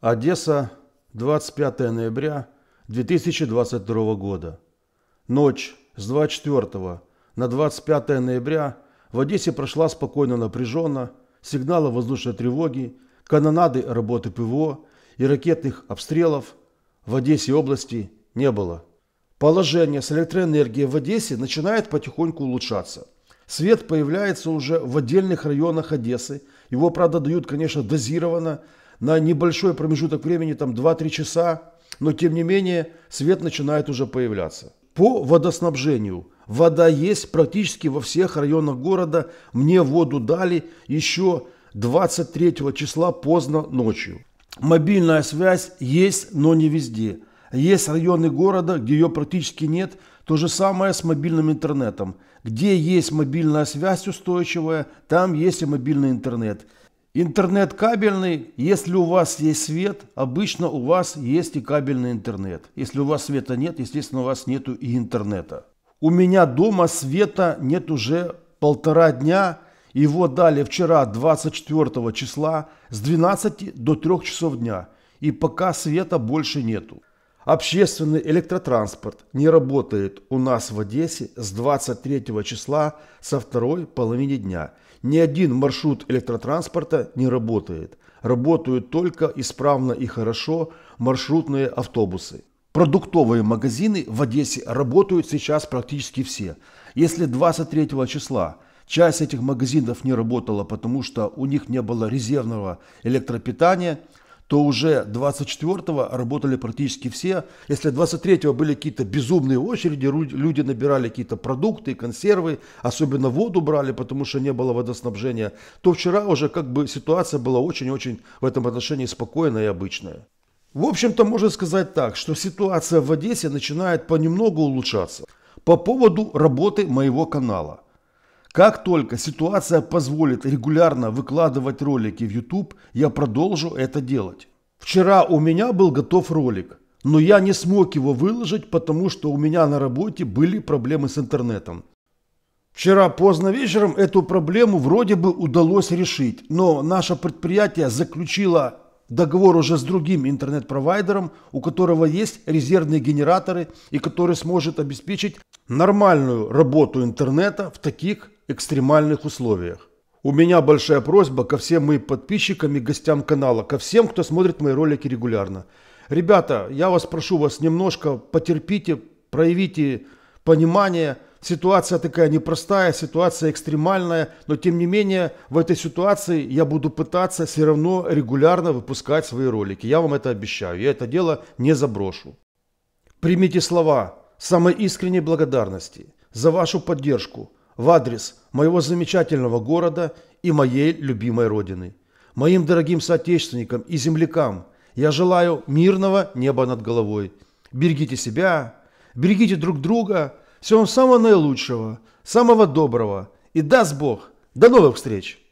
Одесса, 25 ноября 2022 года. Ночь с 24 на 25 ноября в Одессе прошла спокойно напряженно, сигналы воздушной тревоги, канонады работы ПВО и ракетных обстрелов в Одессе области не было. Положение с электроэнергией в Одессе начинает потихоньку улучшаться. Свет появляется уже в отдельных районах Одессы. Его, правда, дают, конечно, дозированно, на небольшой промежуток времени, там 2-3 часа, но тем не менее свет начинает уже появляться. По водоснабжению. Вода есть практически во всех районах города. Мне воду дали еще 23 числа поздно ночью. Мобильная связь есть, но не везде. Есть районы города, где ее практически нет. То же самое с мобильным интернетом. Где есть мобильная связь устойчивая, там есть и мобильный интернет. Интернет кабельный, если у вас есть свет, обычно у вас есть и кабельный интернет. Если у вас света нет, естественно, у вас нету и интернета. У меня дома света нет уже полтора дня. Его дали вчера, 24 числа, с 12 до 3 часов дня. И пока света больше нету. Общественный электротранспорт не работает у нас в Одессе с 23 числа со второй половине дня. Ни один маршрут электротранспорта не работает. Работают только исправно и хорошо маршрутные автобусы. Продуктовые магазины в Одессе работают сейчас практически все. Если 23 числа часть этих магазинов не работала, потому что у них не было резервного электропитания – то уже 24-го работали практически все. Если 23-го были какие-то безумные очереди, люди набирали какие-то продукты, консервы, особенно воду брали, потому что не было водоснабжения, то вчера уже как бы ситуация была очень-очень в этом отношении спокойная и обычная. В общем-то, можно сказать так, что ситуация в Одессе начинает понемногу улучшаться. По поводу работы моего канала – как только ситуация позволит регулярно выкладывать ролики в YouTube, я продолжу это делать. Вчера у меня был готов ролик, но я не смог его выложить, потому что у меня на работе были проблемы с интернетом. Вчера поздно вечером эту проблему вроде бы удалось решить, но наше предприятие заключило договор уже с другим интернет-провайдером, у которого есть резервные генераторы и который сможет обеспечить нормальную работу интернета в таких экстремальных условиях. У меня большая просьба ко всем моим подписчикам и гостям канала, ко всем, кто смотрит мои ролики регулярно. Ребята, я вас прошу вас немножко потерпите, проявите понимание – Ситуация такая непростая, ситуация экстремальная, но тем не менее в этой ситуации я буду пытаться все равно регулярно выпускать свои ролики. Я вам это обещаю, я это дело не заброшу. Примите слова самой искренней благодарности за вашу поддержку в адрес моего замечательного города и моей любимой родины. Моим дорогим соотечественникам и землякам я желаю мирного неба над головой. Берегите себя, берегите друг друга – всего вам самого наилучшего, самого доброго. И даст Бог. До новых встреч!